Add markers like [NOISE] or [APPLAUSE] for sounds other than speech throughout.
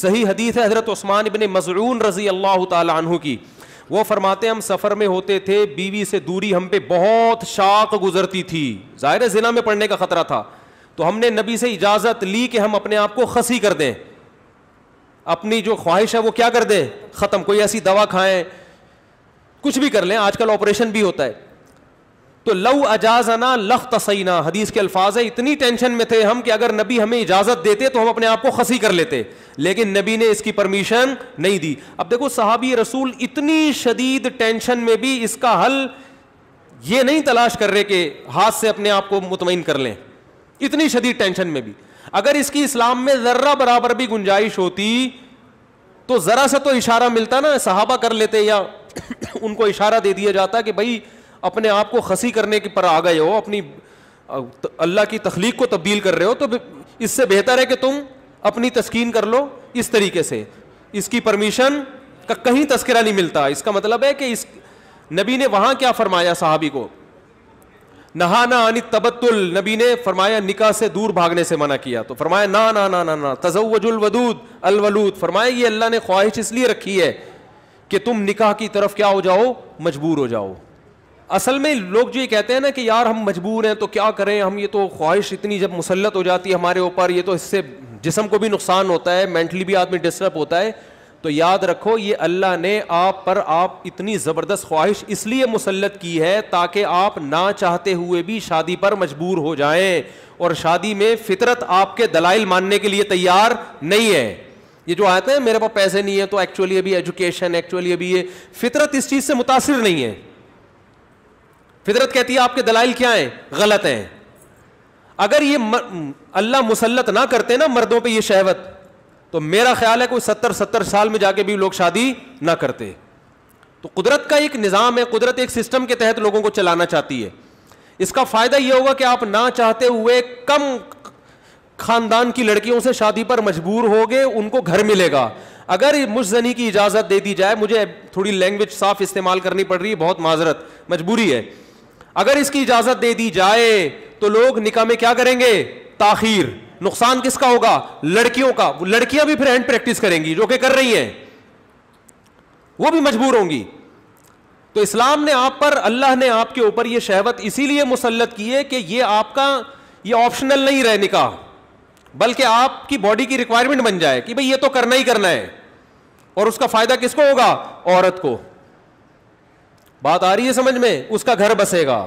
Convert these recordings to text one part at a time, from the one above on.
सही हदीस है हज़रत उस्मान इबन मज़रून रज़ी अल्लाह तु की वो फरमाते हम सफ़र में होते थे बीवी से दूरी हम पे बहुत शाख गुजरती थी ज़ाहिर ज़िला में पढ़ने का ख़तरा था तो हमने नबी से इजाज़त ली कि हम अपने आप को खसी कर दें अपनी जो ख्वाहिश है वो क्या कर दें ख़त्म कोई ऐसी दवा खाएं कुछ भी कर लें आजकल ऑपरेशन भी होता है तो लव अना लख तसैना हदीस के अल्फाज है इतनी टेंशन में थे हम कि अगर नबी हमें इजाजत देते तो हम अपने आप को खसी कर लेते लेकिन नबी ने इसकी परमिशन नहीं दी अब देखो साहबी रसूल इतनी शदीद टेंशन में भी इसका हल ये नहीं तलाश कर रहे कि हाथ से अपने आप को मुतमिन कर लें इतनी शदीद टेंशन में भी अगर इसकी इस्लाम में जर्रा बराबर भी गुंजाइश होती तो जरा सा तो इशारा मिलता ना सहाबा कर लेते या [COUGHS] उनको इशारा दे दिया जाता कि भाई अपने आप को खसी करने के पर आ गए हो अपनी अल्लाह की तख्लीक को तब्दील कर रहे हो तो इससे बेहतर है कि तुम अपनी तस्किन कर लो इस तरीके से इसकी परमिशन का कहीं तस्करा नहीं मिलता इसका मतलब है कि इस नबी ने वहां क्या फरमाया साहबी को नहाना अनित तबत्तुल नबी ने फरमाया निकाह से दूर भागने से मना किया तो फरमाया ना ना ना ना ना तजवजुल वदूद अलवलूद फरमाया ये अल्लाह ने ख्वाहिश इसलिए रखी है कि तुम निकाह की तरफ क्या हो जाओ मजबूर हो जाओ असल में लोग जो ये कहते हैं ना कि यार हम मजबूर हैं तो क्या करें हम ये तो ख्वाहिश इतनी जब मुसलत हो जाती है हमारे ऊपर ये तो इससे जिसम को भी नुकसान होता है मैंटली भी आदमी डिस्टर्ब होता है तो याद रखो ये अल्लाह ने आप पर आप इतनी ज़बरदस्त ख्वाहिश इसलिए मुसलत की है ताकि आप ना चाहते हुए भी शादी पर मजबूर हो जाए और शादी में फितरत आपके दलाइल मानने के लिए तैयार नहीं है ये जो आते हैं मेरे पास पैसे नहीं है तो एक्चुअली अभी एजुकेशन एक्चुअली अभी ये फितरत इस चीज़ से मुतासर नहीं है फितरत कहती है आपके दलाइल क्या हैं गलत हैं अगर ये अल्लाह मुसलत ना करते ना मर्दों पर यह शहवत तो मेरा ख्याल है कोई सत्तर सत्तर साल में जाके भी लोग शादी ना करते तो कुदरत का एक निज़ाम है कुदरत एक सिस्टम के तहत लोगों को चलाना चाहती है इसका फ़ायदा यह होगा कि आप ना चाहते हुए कम खानदान की लड़कियों से शादी पर मजबूर हो गए उनको घर मिलेगा अगर मुझ जनी की इजाज़त दे दी जाए मुझे थोड़ी लैंग्वेज साफ इस्तेमाल करनी पड़ रही है बहुत माजरत मजबूरी है अगर इसकी इजाजत दे दी जाए तो लोग निकाह में क्या करेंगे ताखिर नुकसान किसका होगा लड़कियों का लड़कियां भी फिर हैंड प्रैक्टिस करेंगी जो कि कर रही हैं वो भी मजबूर होंगी तो इस्लाम ने आप पर अल्लाह ने आपके ऊपर ये शहवत इसीलिए मुसलत की है कि ये आपका ये ऑप्शनल नहीं रहे निकाह बल्कि आपकी बॉडी की रिक्वायरमेंट बन जाए कि भाई ये तो करना ही करना है और उसका फायदा किसको होगा औरत को बात आ रही है समझ में उसका घर बसेगा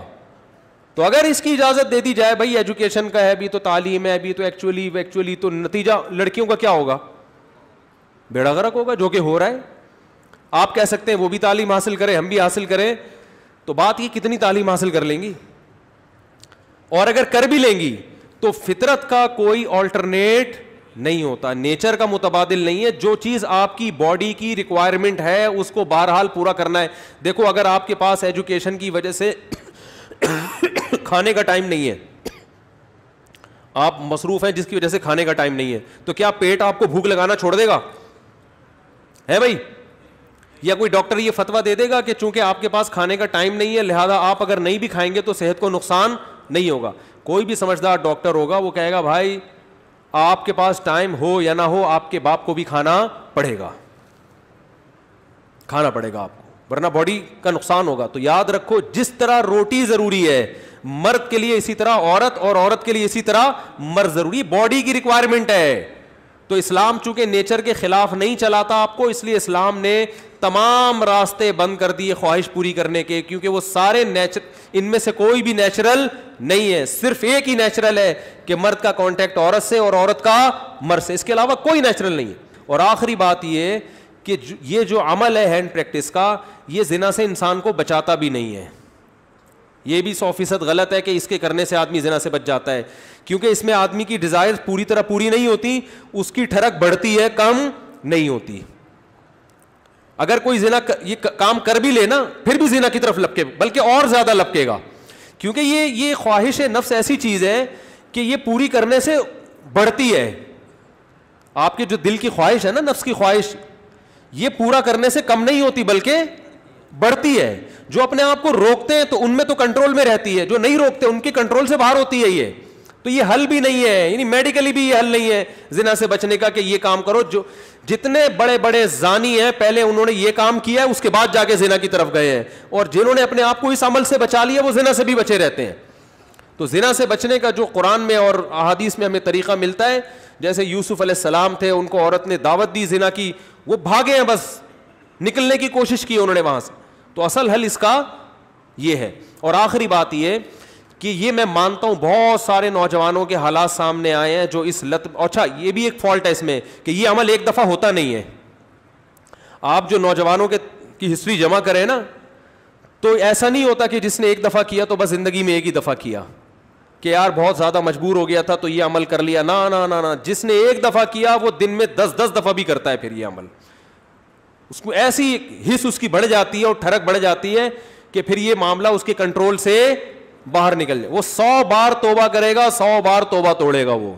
तो अगर इसकी इजाजत दे दी जाए भाई एजुकेशन का है अभी तो तालीम है अभी तो एक्चुअली एक्चुअली तो नतीजा लड़कियों का क्या होगा बेड़ा गर्क होगा जो कि हो रहा है आप कह सकते हैं वो भी तालीम हासिल करें हम भी हासिल करें तो बात ये कितनी तालीम हासिल कर लेंगी और अगर कर भी लेंगी तो फितरत का कोई ऑल्टरनेट नहीं होता नेचर का मुतबादिल नहीं है जो चीज़ आपकी बॉडी की रिक्वायरमेंट है उसको बहरहाल पूरा करना है देखो अगर आपके पास एजुकेशन की वजह से [COUGHS] खाने का टाइम नहीं है आप मसरूफ़ हैं जिसकी वजह से खाने का टाइम नहीं है तो क्या पेट आपको भूख लगाना छोड़ देगा है भाई या कोई डॉक्टर ये फतवा दे देगा कि चूंकि आपके पास खाने का टाइम नहीं है लिहाजा आप अगर नहीं भी खाएंगे तो सेहत को नुकसान नहीं होगा कोई भी समझदार डॉक्टर होगा वो कहेगा भाई आपके पास टाइम हो या ना हो आपके बाप को भी खाना पड़ेगा खाना पड़ेगा आपको वरना बॉडी का नुकसान होगा तो याद रखो जिस तरह रोटी जरूरी है मर्द के लिए इसी तरह औरत और औरत के लिए इसी तरह मर्द जरूरी बॉडी की रिक्वायरमेंट है तो इस्लाम चूंकि नेचर के खिलाफ नहीं चलाता आपको इसलिए इस्लाम ने तमाम रास्ते बंद कर दिए ख्वाहिश पूरी करने के क्योंकि वो सारे नेचर इनमें से कोई भी नेचुरल नहीं है सिर्फ एक ही नेचुरल है कि मर्द का कांटेक्ट औरत से और औरत का मर्द से इसके अलावा कोई नेचुरल नहीं है और आखिरी बात ये कि ये जो अमल है हैंड प्रैक्टिस का ये जिना से इंसान को बचाता भी नहीं है ये भी सौ फीसद गलत है कि इसके करने से आदमी जिना से बच जाता है क्योंकि इसमें आदमी की डिज़ायर पूरी तरह पूरी नहीं होती उसकी ठरक बढ़ती है कम नहीं होती अगर कोई जिना कर, ये काम कर भी लेना फिर भी जिना की तरफ लपके बल्कि और ज्यादा लपकेगा क्योंकि ये ये ख्वाहिश नफ्स ऐसी चीज है कि ये पूरी करने से बढ़ती है आपके जो दिल की ख्वाहिश है ना नफ्स की ख्वाहिश ये पूरा करने से कम नहीं होती बल्कि बढ़ती है जो अपने आप को रोकते हैं तो उनमें तो कंट्रोल में रहती है जो नहीं रोकते उनके कंट्रोल से बाहर होती है ये तो ये हल भी नहीं है यानी मेडिकली भी ये हल नहीं है जिना से बचने का कि ये काम करो जो जितने बड़े बड़े जानी हैं पहले उन्होंने ये काम किया है उसके बाद जाके जिना की तरफ गए हैं और जिन्होंने अपने आप को इस अमल से बचा लिया वो जिना से भी बचे रहते हैं तो जिना से बचने का जो कुरान में और अहादीस में हमें तरीका मिलता है जैसे यूसुफ सलाम थे उनको औरत ने दावत दी जिना की वो भागे हैं बस निकलने की कोशिश की उन्होंने वहां से तो असल हल इसका यह है और आखिरी बात यह कि ये मैं मानता हूं बहुत सारे नौजवानों के हालात सामने आए हैं जो इस लत अच्छा ये भी एक फॉल्ट है इसमें कि ये अमल एक दफ़ा होता नहीं है आप जो नौजवानों के की हिस्ट्री जमा करें ना तो ऐसा नहीं होता कि जिसने एक दफ़ा किया तो बस ज़िंदगी में एक ही दफ़ा किया कि यार बहुत ज़्यादा मजबूर हो गया था तो ये अमल कर लिया ना ना ना ना जिसने एक दफ़ा किया वो दिन में दस दस दफ़ा भी करता है फिर ये अमल उसको ऐसी हिस उसकी बढ़ जाती है और ठरक बढ़ जाती है कि फिर ये मामला उसके कंट्रोल से बाहर निकल जाए वो सौ बार तोबा करेगा सौ बार तोबा तोड़ेगा वो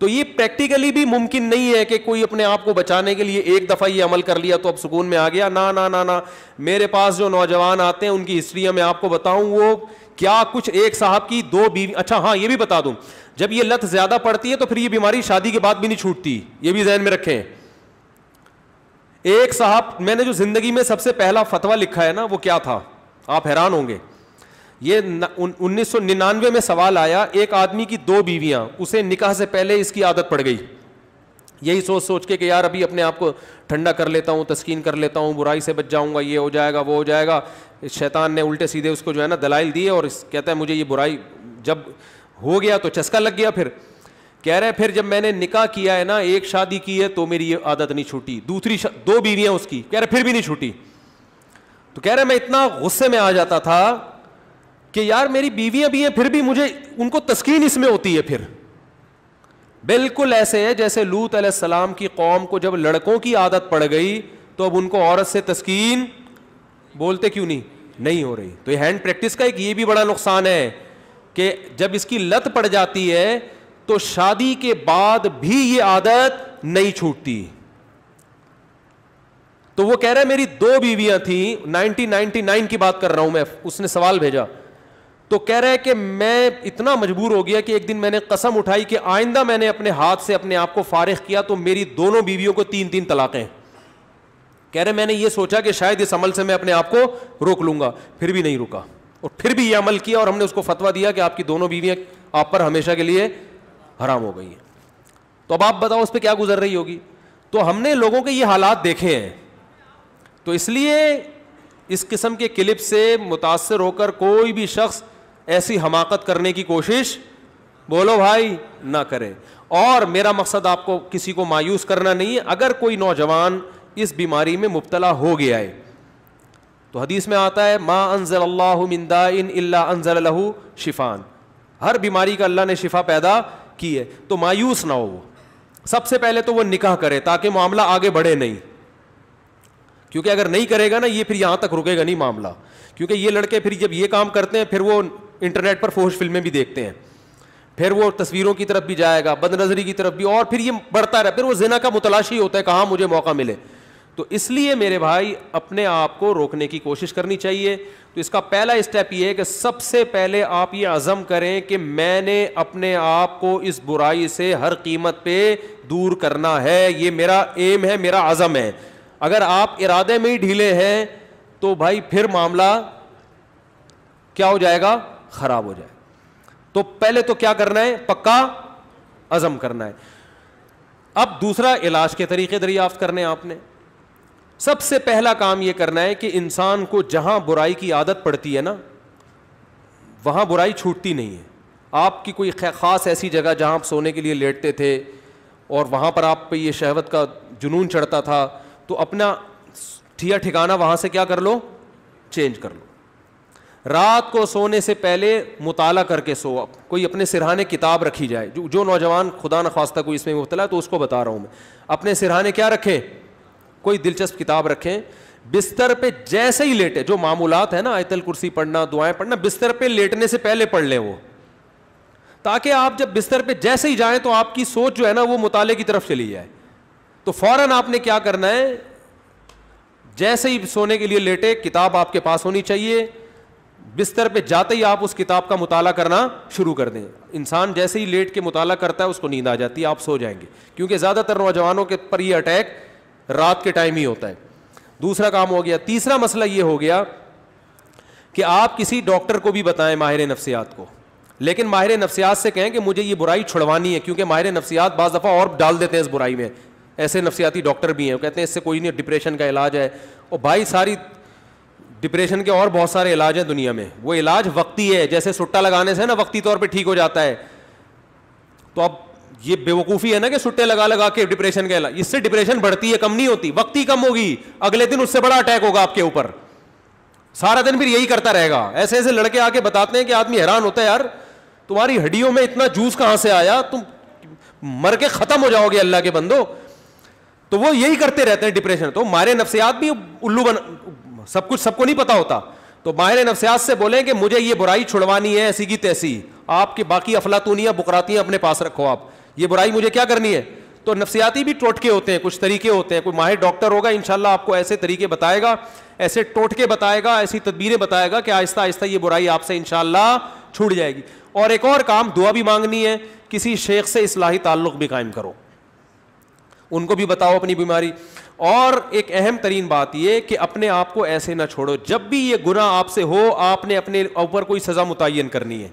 तो ये प्रैक्टिकली भी मुमकिन नहीं है कि कोई अपने आप को बचाने के लिए एक दफ़ा ये अमल कर लिया तो अब सुकून में आ गया ना ना ना ना मेरे पास जो नौजवान आते हैं उनकी हिस्ट्री मैं आपको बताऊं वो क्या कुछ एक साहब की दो बीवी अच्छा हाँ ये भी बता दूं जब ये लत ज़्यादा पड़ती है तो फिर ये बीमारी शादी के बाद भी नहीं छूटती ये भी जहन में रखें एक साहब मैंने जो ज़िंदगी में सबसे पहला फतवा लिखा है ना वो क्या था आप हैरान होंगे ये उन्नीस सौ में सवाल आया एक आदमी की दो बीवियां उसे निकाह से पहले इसकी आदत पड़ गई यही सोच सोच के कि यार अभी अपने आप को ठंडा कर लेता हूँ तस्कीन कर लेता हूँ बुराई से बच जाऊँगा ये हो जाएगा वो हो जाएगा इस शैतान ने उल्टे सीधे उसको जो है ना दलाइल दिए और कहता है मुझे ये बुराई जब हो गया तो चस्का लग गया फिर कह रहे फिर जब मैंने निकाह किया है ना एक शादी की है तो मेरी ये आदत नहीं छूटी दूसरी दो बीवियाँ उसकी कह रहे फिर भी नहीं छूटी तो कह रहे मैं इतना गुस्से में आ जाता था कि यार मेरी बीवियां भी हैं फिर भी मुझे उनको तस्कीन इसमें होती है फिर बिल्कुल ऐसे है जैसे लूत सलाम की कौम को जब लड़कों की आदत पड़ गई तो अब उनको औरत से तस्कीन बोलते क्यों नहीं नहीं हो रही तो ये हैंड प्रैक्टिस का एक ये भी बड़ा नुकसान है कि जब इसकी लत पड़ जाती है तो शादी के बाद भी ये आदत नहीं छूटती तो वो कह रहा है मेरी दो बीवियां थी नाइनटीन नाइनटी नाइन की बात कर रहा हूं मैं उसने सवाल भेजा तो कह रहे हैं कि मैं इतना मजबूर हो गया कि एक दिन मैंने कसम उठाई कि आइंदा मैंने अपने हाथ से अपने आप को फारिग किया तो मेरी दोनों बीवियों को तीन तीन तलाक़ें कह रहे मैंने ये सोचा कि शायद इस अमल से मैं अपने आप को रोक लूंगा फिर भी नहीं रुका और फिर भी ये अमल किया और हमने उसको फतवा दिया कि आपकी दोनों बीवियां आप पर हमेशा के लिए हराम हो गई हैं तो अब आप बताओ उस पर क्या गुजर रही होगी तो हमने लोगों के ये हालात देखे हैं तो इसलिए इस किस्म के क्लिप से मुतासर होकर कोई भी शख्स ऐसी हमाकत करने की कोशिश बोलो भाई ना करें और मेरा मकसद आपको किसी को मायूस करना नहीं है अगर कोई नौजवान इस बीमारी में मुबतला हो गया है तो हदीस में आता है माँ अनजल्लादा इन अनजल शिफान हर बीमारी का अल्लाह ने शिफा पैदा की है तो मायूस ना हो वो सबसे पहले तो वो निकाह करे ताकि मामला आगे बढ़े नहीं क्योंकि अगर नहीं करेगा ना ये फिर यहां तक रुकेगा नहीं मामला क्योंकि ये लड़के फिर जब ये काम करते हैं फिर वो इंटरनेट पर फोहश फिल्में भी देखते हैं फिर वो तस्वीरों की तरफ भी जाएगा बद नजरी की तरफ भी और फिर ये बढ़ता रहा फिर वो जिना का मुतलाशी होता है कहाँ मुझे मौका मिले तो इसलिए मेरे भाई अपने आप को रोकने की कोशिश करनी चाहिए तो इसका पहला स्टेप यह है कि सबसे पहले आप ये आजम करें कि मैंने अपने आप को इस बुराई से हर कीमत पे दूर करना है ये मेरा एम है मेरा आजम है अगर आप इरादे में ही ढीले हैं तो भाई फिर मामला क्या हो जाएगा खराब हो जाए तो पहले तो क्या करना है पक्का अजम करना है अब दूसरा इलाज के तरीके दरियाफ्त करने आपने सबसे पहला काम यह करना है कि इंसान को जहां बुराई की आदत पड़ती है ना वहां बुराई छूटती नहीं है आपकी कोई ख़ास ऐसी जगह जहां आप सोने के लिए लेटते थे और वहां पर आप पे ये शहवत का जुनून चढ़ता था तो अपना ठिया ठिकाना वहां से क्या कर लो चेंज कर लो रात को सोने से पहले मुताला करके सो आप कोई अपने सिरहाने किताब रखी जाए जो जो नौजवान खुदा न खास्ता कोई इसमें मुबतला तो उसको बता रहा हूं मैं अपने सिरहाने क्या रखें कोई दिलचस्प किताब रखें बिस्तर पे जैसे ही लेटे जो मामूलात है ना आयतल कुर्सी पढ़ना दुआएं पढ़ना बिस्तर पे लेटने से पहले पढ़ लें वो ताकि आप जब बिस्तर पे जैसे ही जाए तो आपकी सोच जो है ना वो मुताले की तरफ चली जाए तो फौरन आपने क्या करना है जैसे ही सोने के लिए लेटे किताब आपके पास होनी चाहिए बिस्तर पे जाते ही आप उस किताब का मुताला करना शुरू कर दें इंसान जैसे ही लेट के मुताला करता है उसको नींद आ जाती है आप सो जाएंगे क्योंकि ज़्यादातर नौजवानों के पर यह अटैक रात के टाइम ही होता है दूसरा काम हो गया तीसरा मसला ये हो गया कि आप किसी डॉक्टर को भी बताएं माहिर नफ्सियात को लेकिन माहिर नफ्सियात से कहें कि मुझे ये बुराई छुड़वानी है क्योंकि माहिर नफ्सियात बज़ दफ़ा और डाल देते हैं इस बुराई में ऐसे नफ्सियाती डॉक्टर भी हैं वो कहते हैं इससे कोई नहीं डिप्रेशन का इलाज है और भाई सारी डिप्रेशन के और बहुत सारे इलाज हैं दुनिया में वो इलाज वक्ती है जैसे सुट्टा लगाने से ना वक्ती तौर पर ठीक हो जाता है तो अब ये बेवकूफ़ी है ना कि सुट्टे लगा लगा के डिप्रेशन के इलाज इससे डिप्रेशन बढ़ती है कम नहीं होती वक्ती कम होगी अगले दिन उससे बड़ा अटैक होगा आपके ऊपर सारा दिन फिर यही करता रहेगा ऐसे ऐसे लड़के आके बताते हैं कि आदमी हैरान होता है यार तुम्हारी हड्डियों में इतना जूस कहां से आया तुम मर के ख़त्म हो जाओगे अल्लाह के बंदो तो वो यही करते रहते हैं डिप्रेशन तो मारे नफ्सियात भी उल्लू बन सब कुछ सबको नहीं पता होता तो माहिर नफ्सियात से बोले कि मुझे ये बुराई छुड़वानी है ऐसी की तैसी आपकी बाकी अफलातूनियाँ बुकरातियाँ अपने पास रखो आप ये बुराई मुझे क्या करनी है तो नफ्सियाती भी टोटके होते हैं कुछ तरीके होते हैं कोई माहिर डॉक्टर होगा इनशाला आपको ऐसे तरीके बताएगा ऐसे टोटके बताएगा ऐसी तदबीरें बताएगा कि आहिस्ता आहिस्ता ये बुराई आपसे इनशाला छूट जाएगी और एक और काम दुआ भी मांगनी है किसी शेख से इसलाही ताल्लुक भी कायम करो उनको भी बताओ अपनी बीमारी और एक अहम तरीन बात यह कि अपने आप को ऐसे ना छोड़ो जब भी यह गुना आपसे हो आपने अपने ऊपर कोई सज़ा मुतन करनी है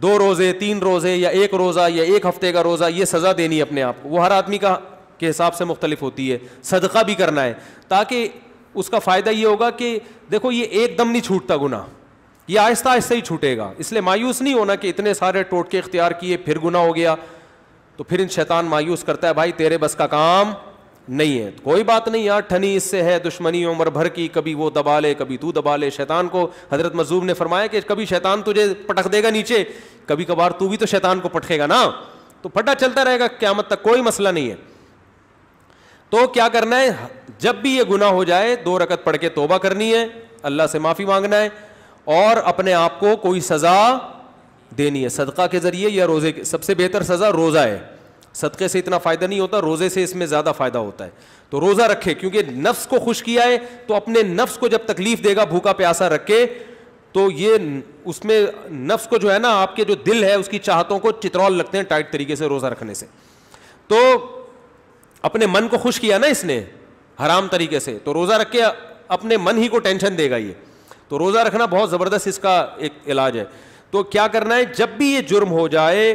दो रोज़े तीन रोज़े या एक रोज़ा या एक हफ्ते का रोज़ा ये सज़ा देनी है अपने आप को वो हर आदमी का के हिसाब से मुख्तलिफ होती है सदका भी करना है ताकि उसका फ़ायदा ये होगा कि देखो ये एकदम नहीं छूटता गुना यह आहिस्ता आहिस्ता ही छूटेगा इसलिए मायूस नहीं होना कि इतने सारे टोटके इख्तियार किए फिर गुना हो गया तो फिर इन शैतान मायूस करता है भाई तेरे बस का काम नहीं है कोई बात नहीं यार ठनी इससे है दुश्मनी उम्र भर की कभी वो दबा ले कभी तू दबा ले शैतान को हजरत मजूब ने फरमाया कि कभी शैतान तुझे पटक देगा नीचे कभी कभार तू भी तो शैतान को पटकेगा ना तो फटा चलता रहेगा क्या मत तक कोई मसला नहीं है तो क्या करना है जब भी ये गुना हो जाए दो रकत पढ़ के तोबा करनी है अल्लाह से माफ़ी मांगना है और अपने आप को कोई सज़ा देनी है सदका के ज़रिए या रोज़े के सबसे बेहतर सज़ा रोज़ा है सदक़े से इतना फ़ायदा नहीं होता रोज़े से इसमें ज़्यादा फ़ायदा होता है तो रोज़ा रखे क्योंकि नफ्स को खुश किया है तो अपने नफ्स को जब तकलीफ़ देगा भूखा प्यासा रखे तो ये उसमें नफ्स को जो है ना आपके जो दिल है उसकी चाहतों को चित्रौल लगते हैं टाइट तरीके से रोज़ा रखने से तो अपने मन को खुश किया ना इसने हराम तरीके से तो रोज़ा रख के अपने मन ही को टेंशन देगा ये तो रोज़ा रखना बहुत ज़बरदस्त इसका एक इलाज है तो क्या करना है जब भी ये जुर्म हो जाए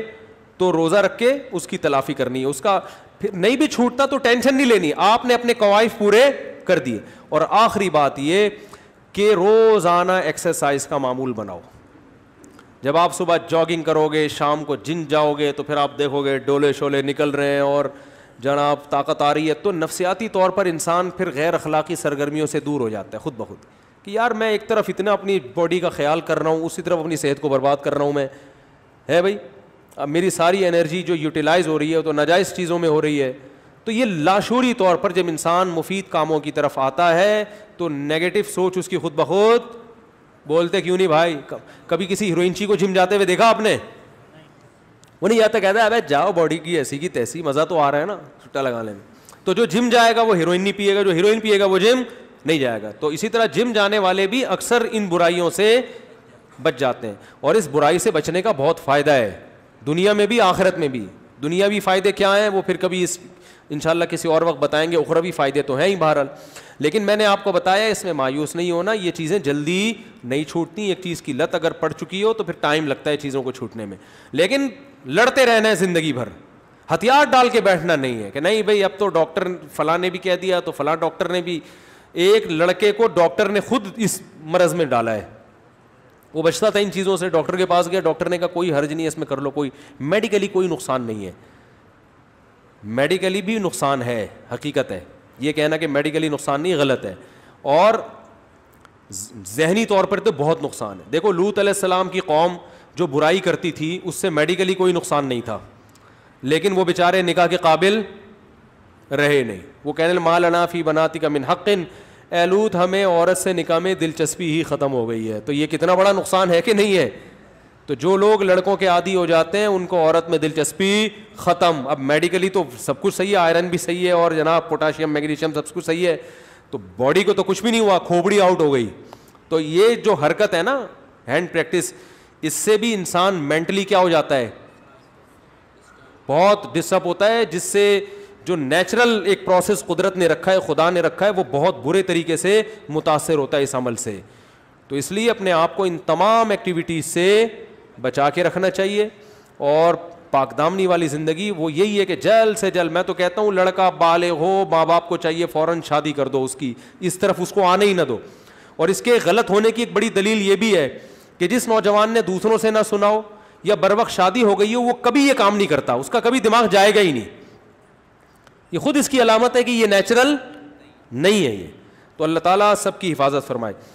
तो रोज़ा रख के उसकी तलाफी करनी है उसका फिर नहीं भी छूटता तो टेंशन नहीं लेनी आपने अपने कवाइफ पूरे कर दिए और आखिरी बात ये कि रोज़ाना एक्सरसाइज का मामूल बनाओ जब आप सुबह जॉगिंग करोगे शाम को जिम जाओगे तो फिर आप देखोगे डोले शोले निकल रहे हैं और आप ताकत आ रही है तो नफसियाती तौर पर इंसान फिर गैर अखलाकी सरगर्मियों से दूर हो जाता है खुद ब खुद कि यार मैं एक तरफ इतना अपनी बॉडी का ख्याल कर रहा हूँ उसी तरफ अपनी सेहत को बर्बाद कर रहा हूँ मैं है भाई अब मेरी सारी एनर्जी जो यूटिलाइज़ हो रही है तो नाजायज़ चीज़ों में हो रही है तो ये लाशूरी तौर पर जब इंसान मुफीद कामों की तरफ आता है तो नेगेटिव सोच उसकी खुद बखुद बोलते क्यों नहीं भाई कभी किसी हीरोइनची को जिम जाते हुए देखा आपने वो नहीं जाता तो कहता है अबे जाओ बॉडी की ऐसी की तैसी मज़ा तो आ रहा है ना छुट्टा लगाने में तो जो जिम जाएगा वो हीरोइन नहीं पिएगा जो हीरोइन पिएगा वो जिम नहीं जाएगा तो इसी तरह जिम जाने वाले भी अक्सर इन बुराइयों से बच जाते हैं और इस बुराई से बचने का बहुत फ़ायदा है दुनिया में भी आखिरत में भी दुनियावी फ़ायदे क्या हैं वो फिर कभी इस इंशाल्लाह किसी और वक्त बताएंगे उखरवी फ़ायदे तो हैं ही बहरहाल लेकिन मैंने आपको बताया इसमें मायूस नहीं होना ये चीज़ें जल्दी नहीं छूटती एक चीज़ की लत अगर पड़ चुकी हो तो फिर टाइम लगता है चीज़ों को छूटने में लेकिन लड़ते रहना है ज़िंदगी भर हथियार डाल के बैठना नहीं है कि नहीं भाई अब तो डॉक्टर फला ने भी कह दिया तो फला डॉक्टर ने भी एक लड़के को डॉक्टर ने खुद इस मरज़ में डाला है वो बचता था इन चीज़ों से डॉक्टर के पास गया डॉक्टर ने कहा कोई हर्ज नहीं है इसमें कर लो कोई मेडिकली कोई नुकसान नहीं है मेडिकली भी नुकसान है हकीकत है ये कहना कि मेडिकली नुकसान नहीं गलत है और जहनी तौर पर तो बहुत नुकसान है देखो लूत सलाम की कौम जो बुराई करती थी उससे मेडिकली कोई नुकसान नहीं था लेकिन वो बेचारे निकाह के काबिल रहे नहीं वो कहने माल अनाफ़ी बनाती का मिन हक़िन एलूद हमें औरत से निका में दिलचस्पी ही ख़त्म हो गई है तो ये कितना बड़ा नुकसान है कि नहीं है तो जो लोग लड़कों के आदि हो जाते हैं उनको औरत में दिलचस्पी ख़त्म अब मेडिकली तो सब कुछ सही है आयरन भी सही है और जनाब पोटाशियम मैग्नीशियम सब कुछ सही है तो बॉडी को तो कुछ भी नहीं हुआ खोपड़ी आउट हो गई तो ये जो हरकत है ना हैंड प्रैक्टिस इससे भी इंसान मेंटली क्या हो जाता है बहुत डिस्टर्ब होता है जिससे जो नेचुरल एक प्रोसेस कुदरत ने रखा है खुदा ने रखा है वो बहुत बुरे तरीके से मुतासर होता है इस अमल से तो इसलिए अपने आप को इन तमाम एक्टिविटीज़ से बचा के रखना चाहिए और पाकदामनी वाली ज़िंदगी वो यही है कि जल्द से जल्द मैं तो कहता हूँ लड़का बाले हो माँ बाप को चाहिए फ़ौरन शादी कर दो उसकी इस तरफ उसको आने ही ना दो और इसके गलत होने की एक बड़ी दलील ये भी है कि जिस नौजवान ने दूसरों से ना सुनाओ या बर वक्त शादी हो गई हो वो कभी ये काम नहीं करता उसका कभी दिमाग जाएगा ही नहीं ये खुद इसकी अलामत है कि ये नेचुरल नहीं है ये तो अल्लाह ताला सबकी हिफाजत फरमाए